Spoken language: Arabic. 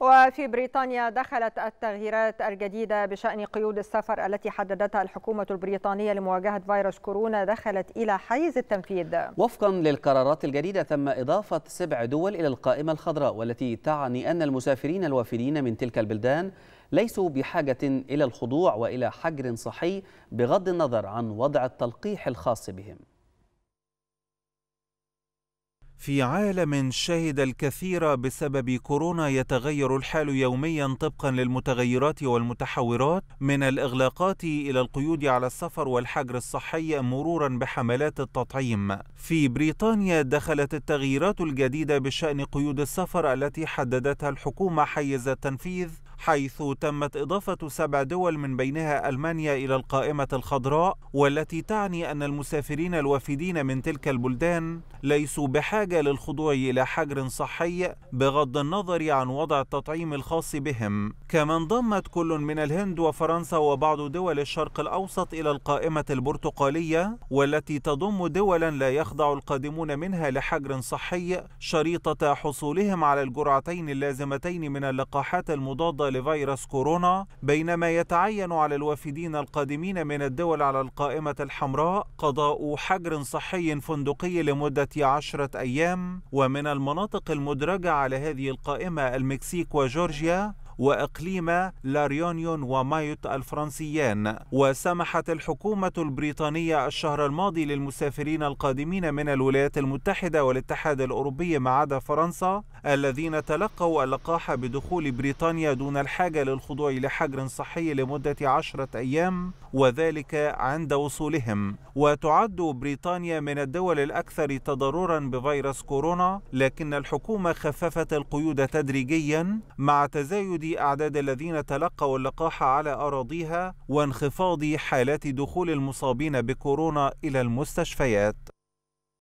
وفي بريطانيا دخلت التغييرات الجديدة بشأن قيود السفر التي حددتها الحكومة البريطانية لمواجهة فيروس كورونا دخلت إلى حيز التنفيذ وفقا للقرارات الجديدة تم إضافة سبع دول إلى القائمة الخضراء والتي تعني أن المسافرين الوافدين من تلك البلدان ليسوا بحاجة إلى الخضوع وإلى حجر صحي بغض النظر عن وضع التلقيح الخاص بهم في عالم شهد الكثير بسبب كورونا يتغير الحال يوميا طبقا للمتغيرات والمتحورات من الاغلاقات الى القيود على السفر والحجر الصحي مرورا بحملات التطعيم. في بريطانيا دخلت التغييرات الجديده بشان قيود السفر التي حددتها الحكومه حيز التنفيذ حيث تمت إضافة سبع دول من بينها ألمانيا إلى القائمة الخضراء والتي تعني أن المسافرين الوافدين من تلك البلدان ليسوا بحاجة للخضوع إلى حجر صحي بغض النظر عن وضع التطعيم الخاص بهم كما انضمت كل من الهند وفرنسا وبعض دول الشرق الأوسط إلى القائمة البرتقالية والتي تضم دولا لا يخضع القادمون منها لحجر صحي شريطة حصولهم على الجرعتين اللازمتين من اللقاحات المضادة لفيروس كورونا بينما يتعين على الوافدين القادمين من الدول على القائمة الحمراء قضاء حجر صحي فندقي لمدة عشرة أيام ومن المناطق المدرجة على هذه القائمة المكسيك وجورجيا وإقليم لاريونيون ومايوت الفرنسيان وسمحت الحكومة البريطانية الشهر الماضي للمسافرين القادمين من الولايات المتحدة والاتحاد الأوروبي ما عدا فرنسا الذين تلقوا اللقاح بدخول بريطانيا دون الحاجة للخضوع لحجر صحي لمدة عشرة أيام وذلك عند وصولهم وتعد بريطانيا من الدول الأكثر تضررا بفيروس كورونا لكن الحكومة خففت القيود تدريجيا مع تزايد أعداد الذين تلقوا اللقاح على أراضيها وانخفاض حالات دخول المصابين بكورونا إلى المستشفيات